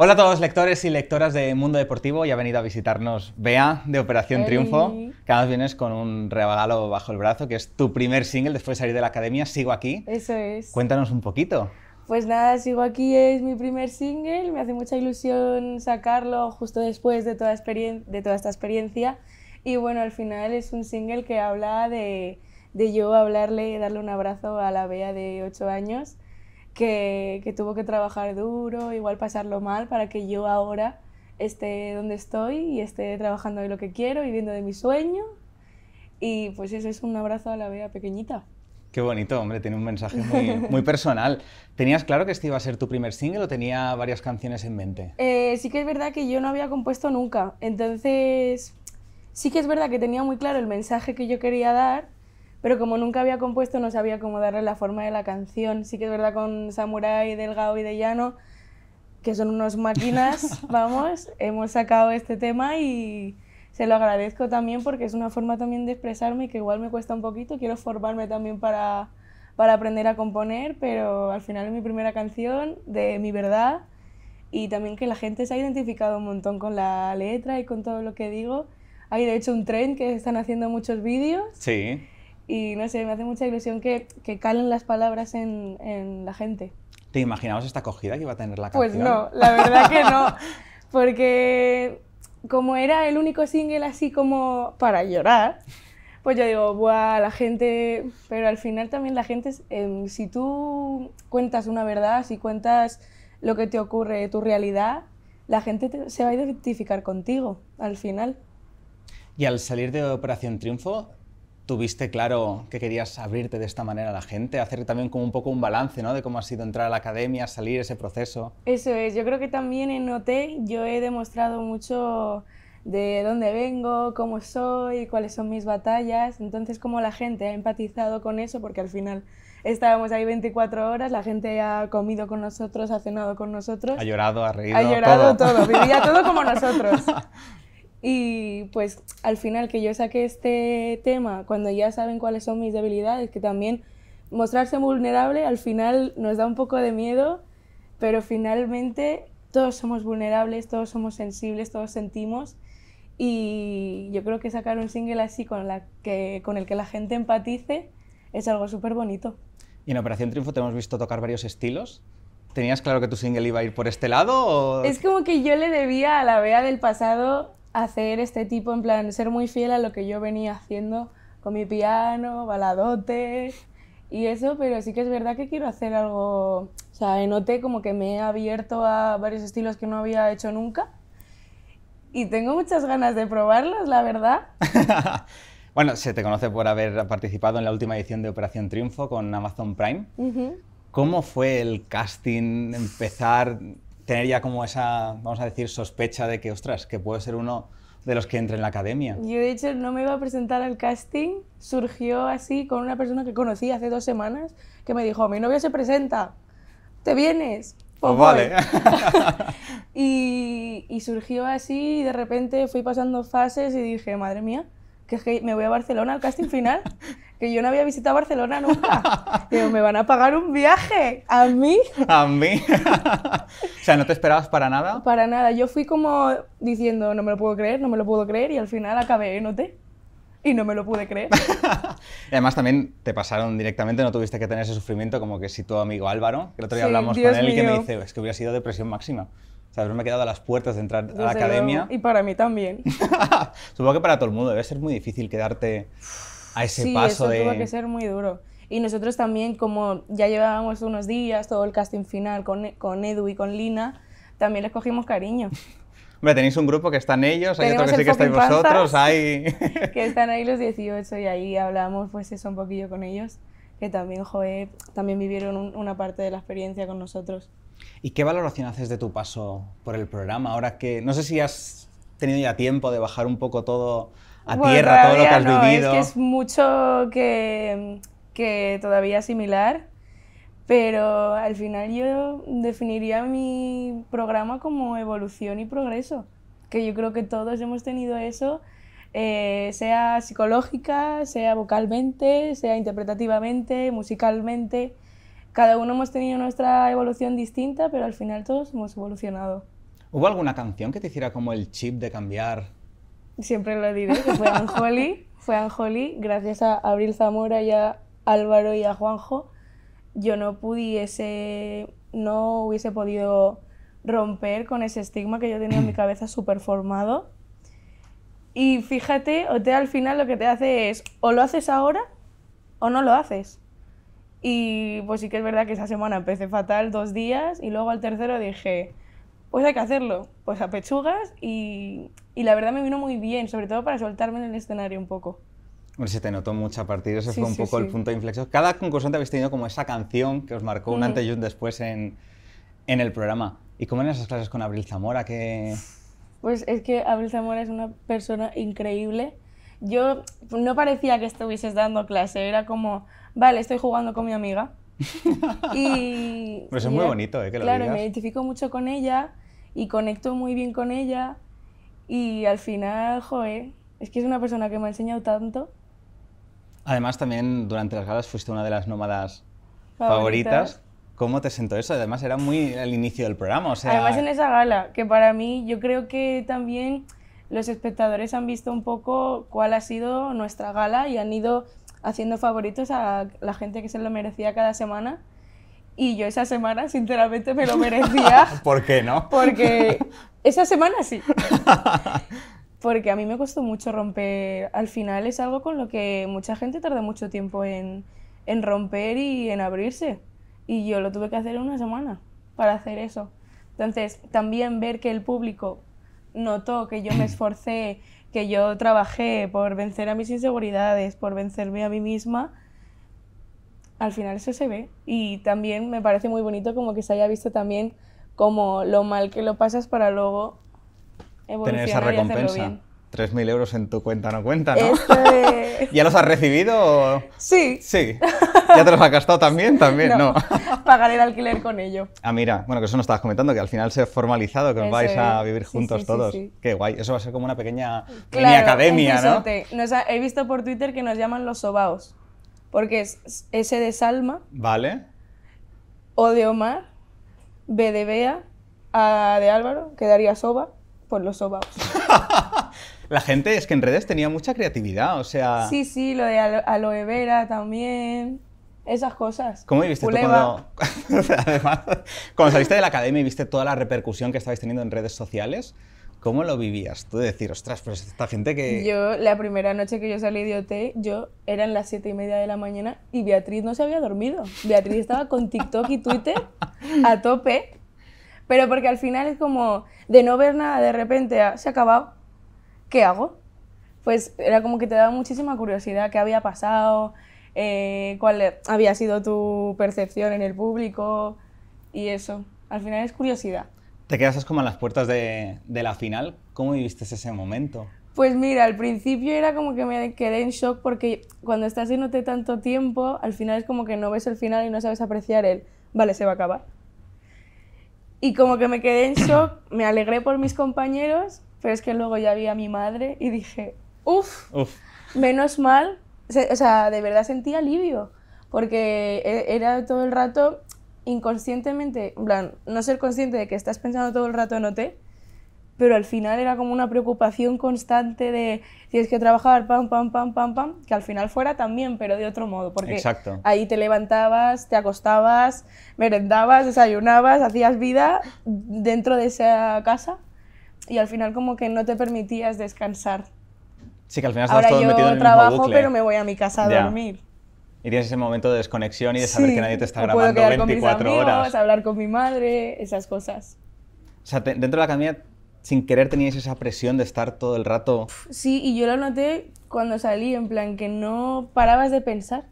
Hola a todos lectores y lectoras de Mundo Deportivo y ha venido a visitarnos Bea de Operación Triunfo. Cada además vienes con un regalo bajo el brazo que es tu primer single después de salir de la academia. Sigo aquí. Eso es. Cuéntanos un poquito. Pues nada, sigo aquí, es mi primer single, me hace mucha ilusión sacarlo justo después de toda, esta experiencia y bueno, al final es un single que habla de, de yo hablarle y darle un abrazo a la Bea de 8 años que, tuvo que trabajar duro, igual pasarlo mal, para que yo ahora esté donde estoy y esté trabajando de lo que quiero, viviendo de mi sueño. Y pues eso es un abrazo a la vea pequeñita. Qué bonito, hombre, tiene un mensaje muy, personal. ¿Tenías claro que este iba a ser tu primer single o tenía varias canciones en mente? Eh, sí que es verdad que yo no había compuesto nunca, entonces sí que es verdad que tenía muy claro el mensaje que yo quería dar, pero como nunca había compuesto no sabía cómo darle la forma de la canción. Sí que es verdad con Samurai, Delgado y De Llano, que son unos máquinas, vamos, hemos sacado este tema y se lo agradezco también porque es una forma también de expresarme y que igual me cuesta un poquito, quiero formarme también para, para aprender a componer, pero al final es mi primera canción de mi verdad y también que la gente se ha identificado un montón con la letra y con todo lo que digo. Hay de hecho un tren que están haciendo muchos vídeos. Sí y no sé, me hace mucha ilusión que, que calen las palabras en, en, la gente. ¿Te imaginabas esta acogida que iba a tener la pues canción? Pues no, la verdad que no, porque como era el único single así como para llorar, pues yo digo, Buah, la gente, pero al final también la gente, em, si tú cuentas una verdad, si cuentas lo que te ocurre, tu realidad, la gente se va a identificar contigo al final. Y al salir de Operación Triunfo, tuviste claro que querías abrirte de esta manera a la gente, hacer también como un poco un balance, ¿no? De cómo ha sido entrar a la academia, salir ese proceso. Eso es, yo creo que también en OT yo he demostrado mucho de dónde vengo, cómo soy, cuáles son mis batallas, entonces como la gente ha empatizado con eso, porque al final estábamos ahí 24 horas, la gente ha comido con nosotros, ha cenado con nosotros. Ha llorado, ha reído. Ha llorado todo vivía todo como nosotros. Y pues al final que yo saqué este tema, cuando ya saben cuáles son mis debilidades, que también mostrarse vulnerable al final nos da un poco de miedo, pero finalmente todos somos vulnerables, todos somos sensibles, todos sentimos. Y yo creo que sacar un single así con, la que, con el que la gente empatice es algo súper bonito. Y en Operación Triunfo te hemos visto tocar varios estilos. ¿Tenías claro que tu single iba a ir por este lado? Es como que yo le debía a la Bea del pasado hacer este tipo, en plan, ser muy fiel a lo que yo venía haciendo con mi piano, baladote y eso, pero sí que es verdad que quiero hacer algo, o sea, noté como que me he abierto a varios estilos que no había hecho nunca y tengo muchas ganas de probarlos, la verdad. bueno, se te conoce por haber participado en la última edición de Operación Triunfo con Amazon Prime. ¿Cómo fue el casting, empezar tener ya como esa, vamos a decir, sospecha de que, ostras, que puede ser uno de los que entre en la academia. Yo de hecho no me iba a presentar al casting, surgió así con una persona que conocí hace dos semanas que me dijo, mi novia se presenta, ¿te vienes? Pues, pues vale. y, y surgió así y de repente fui pasando fases y dije, madre mía, que es que me voy a Barcelona al casting final, que yo no había visitado Barcelona nunca. me van a pagar un viaje, a mí. A mí. o sea, ¿no te esperabas para nada? Para nada, yo fui como diciendo, no me lo puedo creer, no me lo puedo creer, y al final acabé en OT. Y no me lo pude creer. además también te pasaron directamente, no tuviste que tener ese sufrimiento como que si tu amigo Álvaro, que el otro día hablamos con él, que me dice, es que hubiera sido depresión máxima sea, me quedado a las puertas de entrar a la academia. Y para mí también. Supongo que para todo el mundo debe ser muy difícil quedarte a ese sí, paso eso de... tuvo que ser muy duro. Y nosotros también, como ya llevábamos unos días todo el casting final con, con Edu y con Lina, también les cogimos cariño. Hombre, tenéis un grupo que están ellos, hay otro que sí que estáis vosotros, hay... que están ahí los 18 y ahí hablamos pues eso un poquillo con ellos, que también, joder, también vivieron una parte de la experiencia con nosotros. ¿Y qué valoración haces de tu paso por el programa? Ahora que no sé si has tenido ya tiempo de bajar un poco todo a tierra, todo lo que has vivido. Es que es mucho que, que todavía asimilar, pero al final yo definiría mi programa como evolución y progreso, que yo creo que todos hemos tenido eso. Eh, sea psicológica, sea vocalmente, sea interpretativamente, musicalmente cada uno hemos tenido nuestra evolución distinta, pero al final todos hemos evolucionado. ¿Hubo alguna canción que te hiciera como el chip de cambiar? Siempre lo diré, que fue Anjoli. fue Anjoli, gracias a Abril Zamora y a Álvaro y a Juanjo, yo no pudiese, no hubiese podido romper con ese estigma que yo tenía en mi cabeza súper formado. Y fíjate, te al final lo que te hace es, o lo haces ahora o no lo haces. Y pues sí que es verdad que esa semana empecé fatal dos días y luego al tercero dije, pues hay que hacerlo, pues a pechugas y, la verdad me vino muy bien, sobre todo para soltarme en el escenario un poco. Pues se te notó mucho a partir de eso, fue un poco el punto de inflexión. Cada concursante habéis tenido como esa canción que os marcó un antes y un después en, el programa. ¿Y cómo eran esas clases con Abril Zamora? Pues es que Abril Zamora es una persona increíble yo no parecía que estuvieses dando clase, era como, vale, estoy jugando con mi amiga. y, es muy bonito, ¿eh? Que claro, me identifico mucho con ella y conecto muy bien con ella y al final, joe, es que es una persona que me ha enseñado tanto. Además, también durante las galas fuiste una de las nómadas favoritas. ¿Cómo te sentó eso? Además, era muy al inicio del programa. Además, en esa gala, que para mí yo creo que también los espectadores han visto un poco cuál ha sido nuestra gala y han ido haciendo favoritos a la gente que se lo merecía cada semana. Y yo esa semana, sinceramente, me lo merecía. ¿Por qué no? Porque esa semana sí. Porque a mí me costó mucho romper. Al final es algo con lo que mucha gente tarda mucho tiempo en, en romper y en abrirse. Y yo lo tuve que hacer en una semana para hacer eso. Entonces, también ver que el público notó que yo me esforcé, que yo trabajé por vencer a mis inseguridades, por vencerme a mí misma, al final eso se ve. Y también me parece muy bonito como que se haya visto también como lo mal que lo pasas para luego evolucionar esa recompensa. Y bien. 3.000 euros en tu cuenta no cuenta, ¿no? ¿Ya los has recibido? Sí. Sí. ¿Ya te los has gastado también? También, no. Pagar el alquiler con ello. Ah, mira. Bueno, que eso nos estabas comentando, que al final se ha formalizado, que os vais a vivir juntos todos. Qué guay. Eso va a ser como una pequeña academia, ¿no? he visto por Twitter que nos llaman los sobaos, porque es S de Salma. Vale. O de Omar, B de Bea, A de Álvaro, que daría soba, pues los sobaos. La gente es que en redes tenía mucha creatividad, o sea... Sí, sí, lo de aloe vera también, esas cosas. ¿Cómo viviste tú cuando... Además, cuando saliste de la academia y viste toda la repercusión que estabais teniendo en redes sociales, ¿cómo lo vivías? Tú decir, ostras, pues esta gente que... Yo, la primera noche que yo salí de OT, yo eran las siete y media de la mañana y Beatriz no se había dormido. Beatriz estaba con TikTok y Twitter a tope, pero porque al final es como de no ver nada de repente ah, se ha acabado ¿qué hago? Pues era como que te daba muchísima curiosidad qué había pasado, eh, cuál e, había sido tu percepción en el público y eso. Al final es curiosidad. Te quedas como a las puertas de, la final. ¿Cómo viviste ese momento? Pues mira, al principio era como que me quedé en shock porque cuando estás yéndote tanto tiempo, al final es como que no ves el final y no sabes apreciar el, vale, se va a acabar. Y como que me quedé en shock, me alegré por mis compañeros, pero es que luego ya vi a mi madre y dije, uff, Uf. menos mal. O sea, de verdad sentí alivio, porque e, era todo el rato inconscientemente, en no ser consciente de que estás pensando todo el rato en OT, pero al final era como una preocupación constante de tienes que trabajar, pam, pam, pam, pam, pam, que al final fuera también, pero de otro modo, porque ahí te levantabas, te acostabas, merendabas, desayunabas, hacías vida dentro de esa casa y al final como que no te permitías descansar. Sí, que al final estabas todo metido en el trabajo, pero me voy a mi casa a dormir. Y tienes ese momento de desconexión y de saber que nadie te está grabando puedo quedar con mis 24 horas. amigos, hablar con mi madre, esas cosas. O sea, dentro de la academia, sin querer tenías esa presión de estar todo el rato. Sí, y yo lo noté cuando salí, en plan que no parabas de pensar.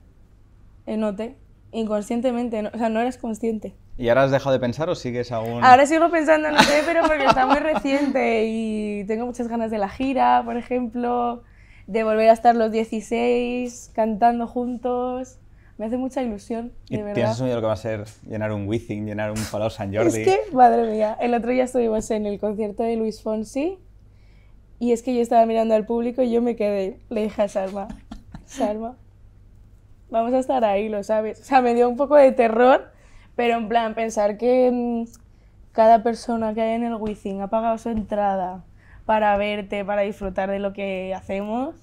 Eh, noté inconscientemente, o sea, no eras consciente. ¿Y ahora has dejado de pensar o sigues aún...? Ahora sigo pensando, no sé, pero porque está muy reciente y tengo muchas ganas de la gira, por ejemplo, de volver a estar los 16 cantando juntos. Me hace mucha ilusión, de ¿Y ¿Piensas un lo que va a ser llenar un Within, llenar un Palau San Jordi? Es que, madre mía, el otro día estuvimos en el concierto de Luis Fonsi y es que yo estaba mirando al público y yo me quedé, le dije a Salma, Salma, vamos a estar ahí, lo sabes. O sea, me dio un poco de terror, pero en plan, pensar que mm, cada persona que hay en el Wizzing ha pagado su entrada para verte, para disfrutar de lo que hacemos,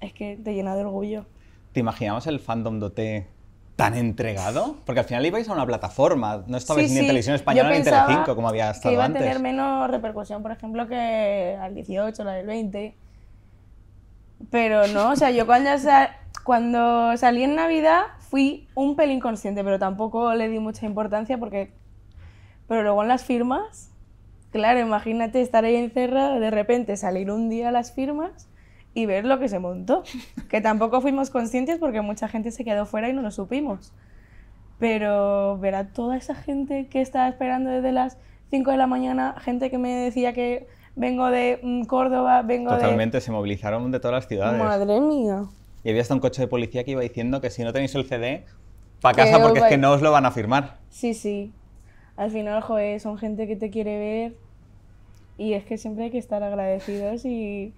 es que te llena de orgullo. ¿Te imaginabas el fandom doté tan entregado? Porque al final ibais a una plataforma, no estabais ni en televisión española ni en Telecinco como había estado iba a tener menos repercusión, por ejemplo, que al 18, la del 20. Pero no, o sea, yo cuando ya cuando salí en Navidad fui un pelín consciente, pero tampoco le di mucha importancia porque... Pero luego en las firmas, claro, imagínate estar ahí encerrado, de repente salir un día a las firmas y ver lo que se montó. Que tampoco fuimos conscientes porque mucha gente se quedó fuera y no lo supimos. Pero ver a toda esa gente que estaba esperando desde las 5 de la mañana, gente que me decía que vengo de mm, Córdoba, vengo de... Totalmente, se movilizaron de todas las ciudades. Madre mía. Y había hasta un coche de policía que iba diciendo que si no tenéis el CD, para casa porque es que no os lo van a firmar. Sí, sí. Al final, joder, son gente que te quiere ver y es que siempre hay que estar agradecidos y,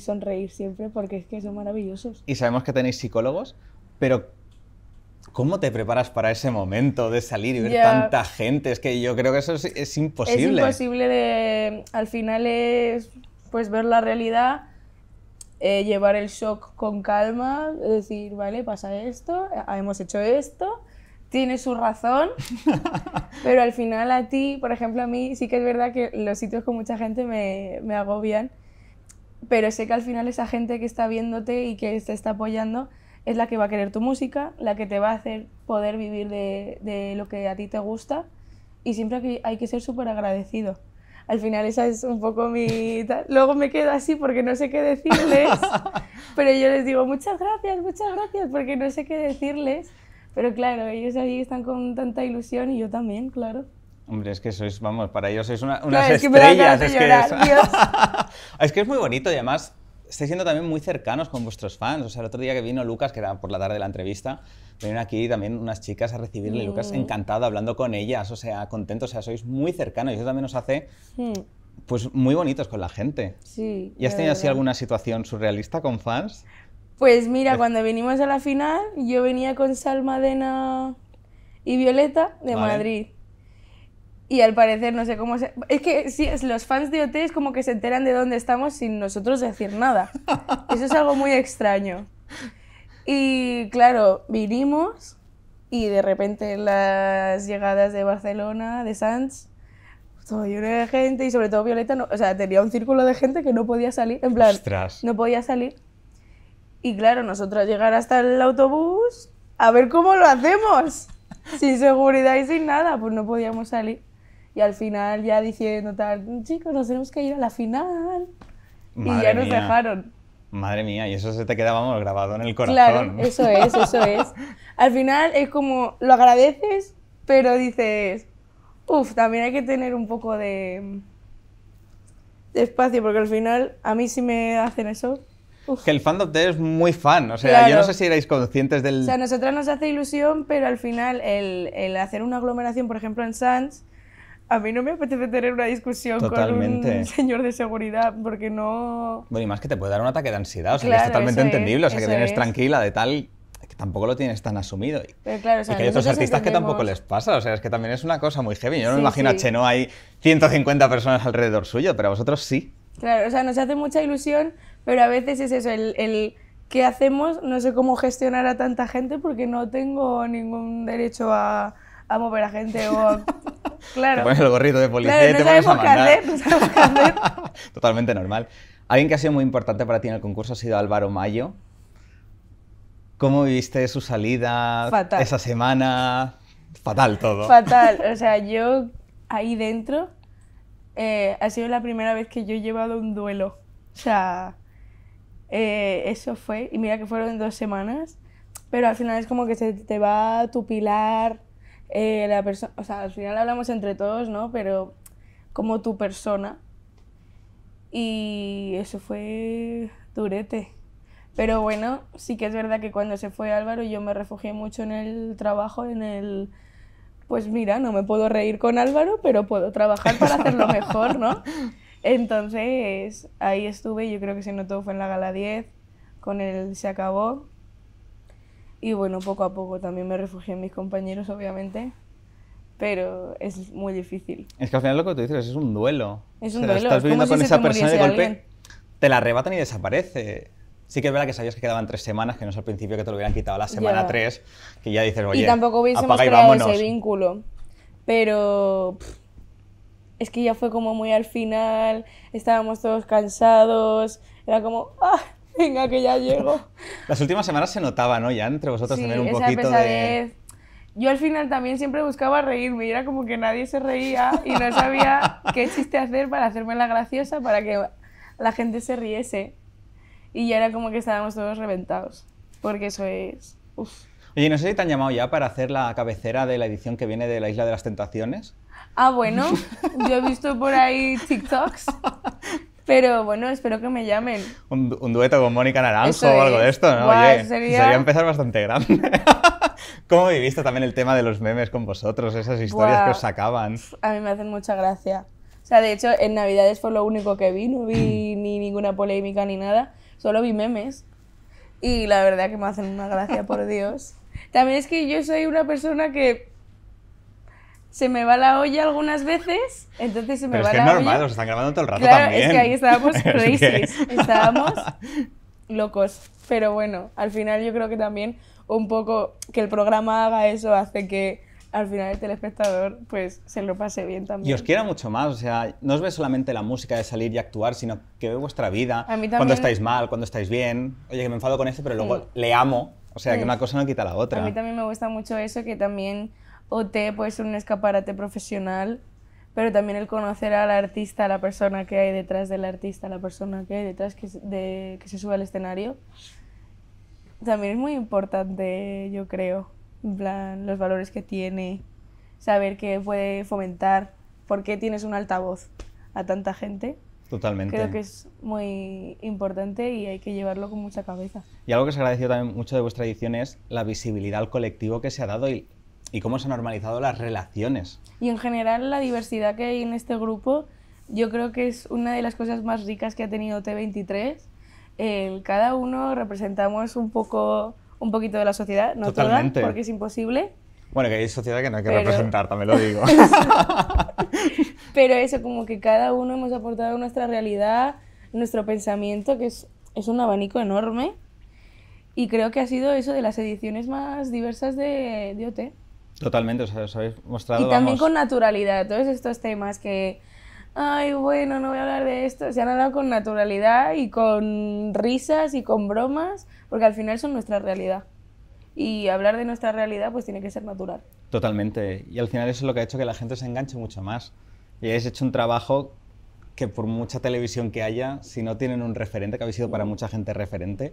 sonreír siempre porque es que son maravillosos. Y sabemos que tenéis psicólogos, pero ¿Cómo te preparas para ese momento de salir y ver tanta gente? Es que yo creo que eso es, imposible. Es imposible de, al final es pues ver la realidad eh, llevar el shock con calma, decir, vale, pasa esto, ah, hemos hecho esto, tiene su razón, pero al final a ti, por ejemplo, a mí sí que es verdad que los sitios con mucha gente me, me agobian, pero sé que al final esa gente que está viéndote y que te está apoyando es la que va a querer tu música, la que te va a hacer poder vivir de, de lo que a ti te gusta y siempre hay que ser súper agradecido. Al final esa es un poco mi... Luego me quedo así porque no sé qué decirles, pero yo les digo muchas gracias, muchas gracias, porque no sé qué decirles. Pero claro, ellos ahí están con tanta ilusión y yo también, claro. Hombre, es que sois, vamos, para ellos sois una, unas es Que es, es... es que es muy bonito y además estáis siendo también muy cercanos con vuestros fans. O sea, el otro día que vino Lucas, que era por la tarde de la entrevista, vinieron aquí también unas chicas a recibirle. Mm. Lucas encantado hablando con ellas, o sea, contento, o sea, sois muy cercanos y eso también os hace mm. pues muy bonitos con la gente. Sí. ¿Y has tenido así alguna situación surrealista con fans? Pues mira, eh. cuando vinimos a la final, yo venía con Salmadena y Violeta de Madrid. Y al parecer, no sé cómo se... Es que sí, los fans de OT es como que se enteran de dónde estamos sin nosotros decir nada. Eso es algo muy extraño. Y claro, vinimos y de repente las llegadas de Barcelona, de Sanz, todo lleno de gente y sobre todo Violeta, no, o sea, tenía un círculo de gente que no podía salir, en plan, no podía salir. Y claro, nosotros llegar hasta el autobús, a ver cómo lo hacemos, sin seguridad y sin nada, pues no podíamos salir y al final ya diciendo tal, chicos, nos tenemos que ir a la final. y ya nos dejaron. Madre mía, y eso se te quedaba grabado en el corazón. Claro, eso es, eso es. Al final es como, lo agradeces, pero dices, uff, también hay que tener un poco de, espacio, porque al final a mí sí me hacen eso. Que el fan de ustedes es muy fan, o sea, yo no sé si erais conscientes del... O sea, a nosotras nos hace ilusión, pero al final el, el hacer una aglomeración, por ejemplo, en Sands, a mí no me apetece tener una discusión con un señor de seguridad porque no... Bueno, y más que te puede dar un ataque de ansiedad, o sea, que es totalmente entendible, o sea, que vienes tranquila de tal que tampoco lo tienes tan asumido. Pero claro, o sea, y que hay otros artistas que tampoco les pasa, o sea, es que también es una cosa muy heavy. Yo no me imagino a hay 150 personas alrededor suyo, pero a vosotros sí. Claro, o sea, nos hace mucha ilusión, pero a veces es eso, el, el qué hacemos, no sé cómo gestionar a tanta gente porque no tengo ningún derecho a, a mover a gente o a Claro. Te pones el gorrito de policía Totalmente normal. Alguien que ha sido muy importante para ti en el concurso ha sido Álvaro Mayo. ¿Cómo viviste su salida esa semana? Fatal todo. Fatal. O sea, yo ahí dentro eh, ha sido la primera vez que yo he llevado un duelo. O sea, eh, eso fue. Y mira que fueron dos semanas. Pero al final es como que se te va tu pilar eh, la persona, o sea, al final hablamos entre todos, ¿no? Pero como tu persona. Y eso fue durete. Pero bueno, sí que es verdad que cuando se fue Álvaro yo me refugié mucho en el trabajo, en el... Pues mira, no me puedo reír con Álvaro, pero puedo trabajar para hacerlo mejor, ¿no? Entonces ahí estuve, yo creo que se notó, fue en la gala 10, con él se acabó. Y bueno, poco a poco también me refugié en mis compañeros, obviamente, pero es muy difícil. Es que al final lo que tú dices es un duelo. Es un duelo. Estás viviendo con esa persona de golpe te la arrebatan y desaparece. Sí que es verdad que sabías que quedaban tres semanas, que no es al principio que te lo hubieran quitado la semana tres, que ya dices, oye, y tampoco hubiésemos apaga ese vínculo. Pero es que ya fue como muy al final, estábamos todos cansados, era como, ah, Venga, que ya llego. Las últimas semanas se notaba, ¿no? Ya entre vosotros tener un esa poquito pesadez. de... Yo al final también siempre buscaba reírme y era como que nadie se reía y no sabía qué chiste hacer para hacerme la graciosa, para que la gente se riese. Y ya era como que estábamos todos reventados, porque eso es... Uf. Oye, no sé si te han llamado ya para hacer la cabecera de la edición que viene de la Isla de las Tentaciones. Ah, bueno, yo he visto por ahí TikToks pero bueno, espero que me llamen. Un, dueto con Mónica Naranjo o algo de esto, ¿no? Oye, sería... empezar bastante grande. ¿Cómo viviste también el tema de los memes con vosotros? Esas historias que os sacaban. A mí me hacen mucha gracia. O sea, de hecho, en Navidades fue lo único que vi, no vi ni ninguna polémica ni nada, solo vi memes. Y la verdad que me hacen una gracia, por Dios. También es que yo soy una persona que se me va la olla algunas veces, entonces se me Pero va es que es normal, olla. están grabando todo el rato Es que ahí estábamos crazy, estábamos locos. Pero bueno, al final yo creo que también un poco que el programa haga eso hace que al final el telespectador pues se lo pase bien también. Y os quiera mucho más, o sea, no os ve solamente la música de salir y actuar, sino que ve vuestra vida, cuando estáis mal, cuando estáis bien, oye que me enfado con eso este, pero luego le amo, o sea, que una cosa no quita la otra. A mí también me gusta mucho eso, que también OT puede ser un escaparate profesional, pero también el conocer al artista, a la persona que hay detrás del artista, la persona que hay detrás que, de, se sube al escenario, también es muy importante, yo creo, en plan, los valores que tiene, saber qué puede fomentar, por qué tienes un altavoz a tanta gente. Totalmente. Creo que es muy importante y hay que llevarlo con mucha cabeza. Y algo que se agradeció también mucho de vuestra edición es la visibilidad al colectivo que se ha dado y cómo se han normalizado las relaciones. Y en general la diversidad que hay en este grupo, yo creo que es una de las cosas más ricas que ha tenido T23. cada uno representamos un poco, un poquito de la sociedad, no toda, porque es imposible. Bueno, que hay sociedad que no hay que representar, también lo digo. pero eso, como que cada uno hemos aportado nuestra realidad, nuestro pensamiento, que es, un abanico enorme. Y creo que ha sido eso de las ediciones más diversas de, de OT. Totalmente, os, habéis mostrado. Y también con naturalidad, todos estos temas que, ay, bueno, no voy a hablar de esto, se han hablado con naturalidad y con risas y con bromas, porque al final son nuestra realidad. Y hablar de nuestra realidad pues tiene que ser natural. Totalmente, y al final eso es lo que ha hecho que la gente se enganche mucho más. Y habéis hecho un trabajo que por mucha televisión que haya, si no tienen un referente, que habéis sido para mm. mucha gente referente,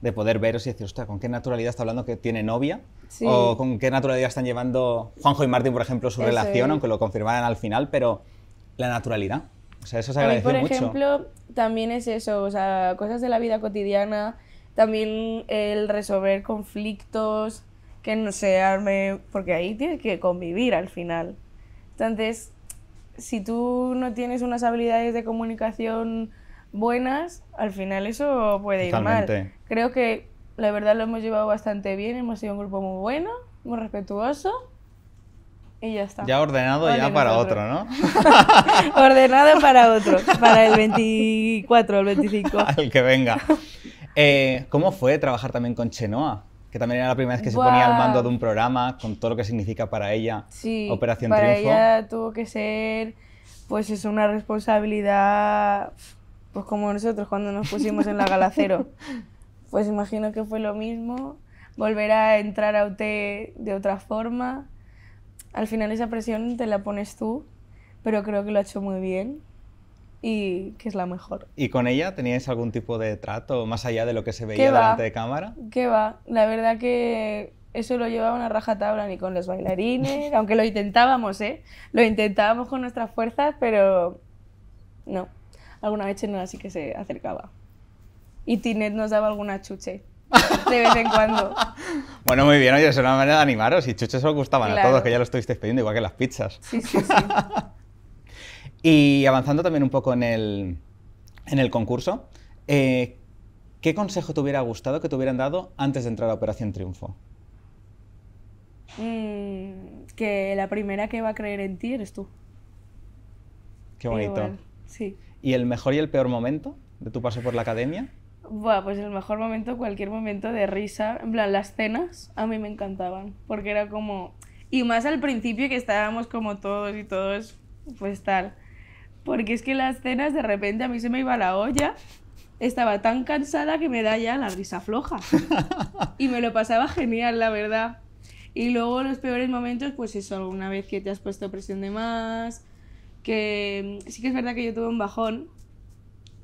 de poder veros y decir, ¿con qué naturalidad está hablando que tiene novia? O con qué naturalidad están llevando Juanjo y Martín, por ejemplo, su relación, aunque lo confirmaran al final, pero la naturalidad. O sea, eso se agradece mucho. Por ejemplo, también es eso, o sea, cosas de la vida cotidiana, también el resolver conflictos que no se arme, porque ahí tienes que convivir al final. Entonces, si tú no tienes unas habilidades de comunicación buenas, al final eso puede ir mal. Creo que la verdad lo hemos llevado bastante bien, hemos sido un grupo muy bueno, muy respetuoso y ya está. Ya ordenado ya para otro, ¿no? ordenado para otro, para el 24, el 25. el que venga. Eh, ¿Cómo fue trabajar también con Chenoa? Que también era la primera vez que se ponía al mando de un programa, con todo lo que significa para ella sí, Operación para Triunfo. Para ella tuvo que ser, pues es una responsabilidad pues como nosotros cuando nos pusimos en la Gala Cero. pues imagino que fue lo mismo. Volver a entrar a UT de otra forma. Al final esa presión te la pones tú, pero creo que lo ha hecho muy bien y que es la mejor. ¿Y con ella tenías algún tipo de trato más allá de lo que se veía delante de cámara? Qué va, la verdad que eso lo llevaba una raja tabla ni con los bailarines, aunque lo intentábamos, ¿eh? Lo intentábamos con nuestras fuerzas, pero no alguna vez una así que se acercaba. Y Tinet nos daba alguna chuche. De vez en cuando. Bueno, muy bien, oye, es una manera de animaros. Y chuches os gustaban a todos, que ya lo estuvisteis pidiendo, igual que las pizzas. Sí, sí, sí. y avanzando también un poco en el, en el concurso, eh, ¿qué consejo te hubiera gustado que te hubieran dado antes de entrar a Operación Triunfo? Mm, que la primera que va a creer en ti eres tú. Qué bonito. sí. ¿Y el mejor y el peor momento de tu paso por la academia? Bueno, pues el mejor momento, cualquier momento de risa. En plan, las cenas a mí me encantaban, porque era como... Y más al principio que estábamos como todos y todos, pues tal. Porque es que las cenas de repente a mí se me iba la olla. Estaba tan cansada que me da ya la risa floja. y me lo pasaba genial, la verdad. Y luego los peores momentos, pues eso, una vez que te has puesto presión de más, que mm, sí que es verdad que yo tuve un bajón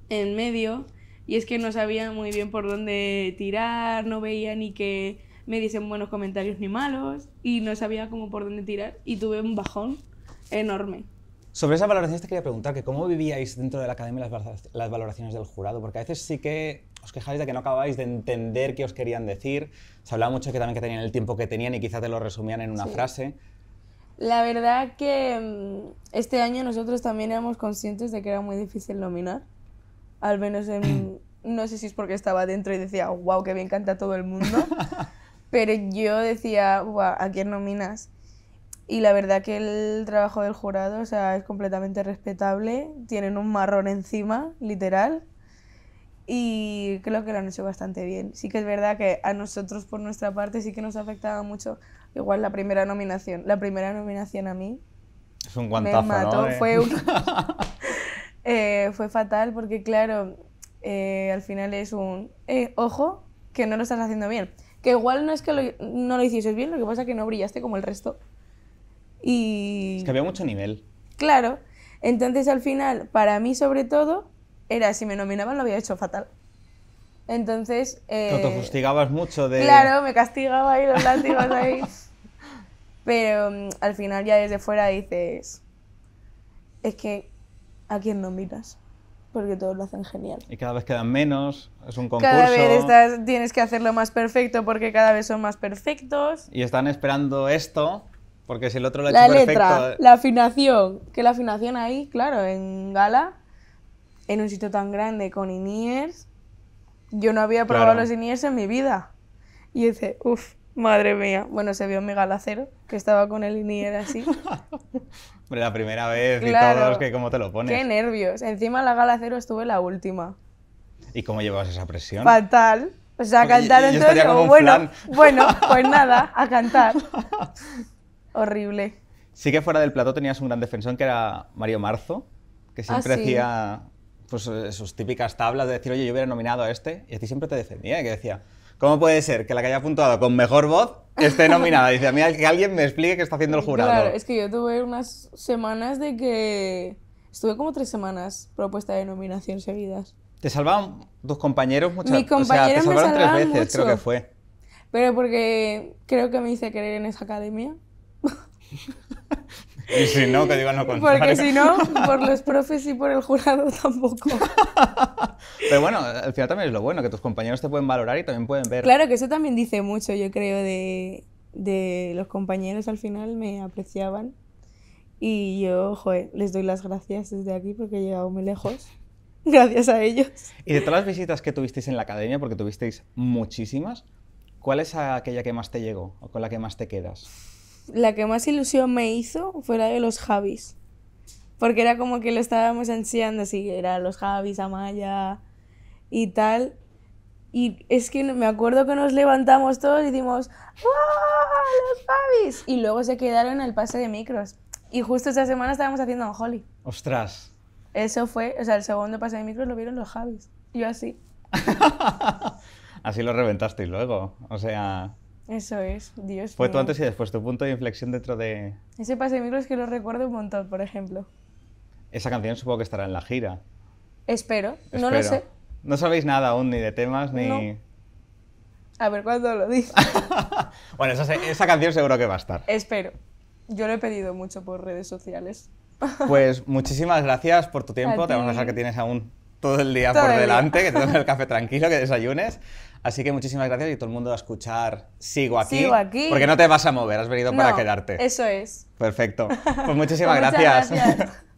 en medio y es que no sabía muy bien por dónde tirar, no veía ni que me diesen buenos comentarios ni malos y no sabía cómo por dónde tirar y tuve un bajón enorme. Sobre esas valoraciones te quería preguntar que cómo vivíais dentro de la academia las, valoraciones del jurado, porque a veces sí que os quejáis de que no acabáis de entender qué os querían decir. Se hablaba mucho que también que tenían el tiempo que tenían y quizás te lo resumían en una frase. La verdad que mm, este año nosotros también éramos conscientes de que era muy difícil nominar. Al menos en, no sé si es porque estaba dentro y decía, wow, que bien canta todo el mundo. Pero yo decía, wow, ¿a quién nominas? Y la verdad que el trabajo del jurado o sea, es completamente respetable. Tienen un marrón encima, literal. Y creo que lo han hecho bastante bien. Sí que es verdad que a nosotros por nuestra parte sí que nos afectaba mucho Igual la primera nominación. La primera nominación a mí. Es un me mató. Fue, eh, fue fatal porque, claro, eh, al final es un. Eh, ojo, que no lo estás haciendo bien. Que igual no es que no lo hicieses bien, lo que pasa es que no brillaste como el resto. Y. Es que había mucho nivel. Claro. Entonces, al final, para mí, sobre todo, era si me nominaban lo había hecho fatal. Entonces. Eh, te fustigabas mucho de. Claro, me castigaba y los látigos ahí. Pero mm, al final, ya desde fuera dices. Es que. ¿A quién no miras? Porque todos lo hacen genial. Y cada vez quedan menos, es un concurso. Cada vez estás, tienes que hacerlo más perfecto porque cada vez son más perfectos. Y están esperando esto, porque si el otro lo ha hecho la letra, eh. La afinación, que la afinación ahí, claro, en gala, en un sitio tan grande con Iniers yo no había probado los INIES en mi vida. Y dice, uff, madre mía. Bueno, se vio mi galacero, que estaba con el INIER así. Hombre, la primera vez y todos, que cómo te lo pones. Qué nervios. Encima la gala cero estuve la última. ¿Y cómo llevabas esa presión? Fatal. O sea, a pues, cantar entonces, como bueno, bueno, pues nada, a cantar. Horrible. Sí que fuera del plató tenías un gran defensor que era Mario Marzo, que ah, siempre hacía pues, eh, sus típicas tablas de decir, oye, yo hubiera nominado a este, y a ti siempre te defendía, ¿eh? que decía, ¿cómo puede ser que la que haya puntuado con mejor voz esté nominada? Dice, a mí que alguien me explique qué está haciendo el jurado. Claro, es que yo tuve unas semanas de que estuve como tres semanas propuesta de nominación seguidas. ¿Te salvaban tus compañeros muchas veces? compañeros o sea, te salvaron tres veces, creo que fue. Pero porque creo que me hice querer en esa academia. Y si no, que digan lo contrario. Porque si no, por los profes y por el jurado tampoco. Pero bueno, al final también es lo bueno, que tus compañeros te pueden valorar y también pueden ver. Claro, que eso también dice mucho, yo creo, de, de los compañeros al final me apreciaban. Y yo, joder, les doy las gracias desde aquí porque he llegado muy lejos. Gracias a ellos. Y de todas las visitas que tuvisteis en la academia, porque tuvisteis muchísimas, ¿cuál es aquella que más te llegó o con la que más te quedas? la que más ilusión me hizo fue la de los Javis. Porque era como que lo estábamos ansiando, así era los Javis, Amaya y tal. Y es que me acuerdo que nos levantamos todos y dimos ¡Wow! ¡Los Javis! Y luego se quedaron en el pase de micros. Y justo esa semana estábamos haciendo un Holly. ¡Ostras! Eso fue, o sea, el segundo pase de micros lo vieron los Javis. Yo así. así lo reventasteis luego. O sea. Eso es, Dios Fue antes y después, tu punto de inflexión dentro de... Ese pase de micro es que lo recuerdo un montón, por ejemplo. Esa canción supongo que estará en la gira. Espero, no lo sé. No sabéis nada aún, ni de temas, ni... A ver cuándo lo dice. bueno, esa, esa canción seguro que va a estar. Espero. Yo lo he pedido mucho por redes sociales. Pues muchísimas gracias por tu tiempo. te vamos a dejar que tienes aún todo el día por delante, que te tomes el café tranquilo, que desayunes. Así que muchísimas gracias y todo el mundo a escuchar Sigo aquí. Porque no te vas a mover, has venido para quedarte. Eso es. Perfecto. Pues muchísimas pues gracias.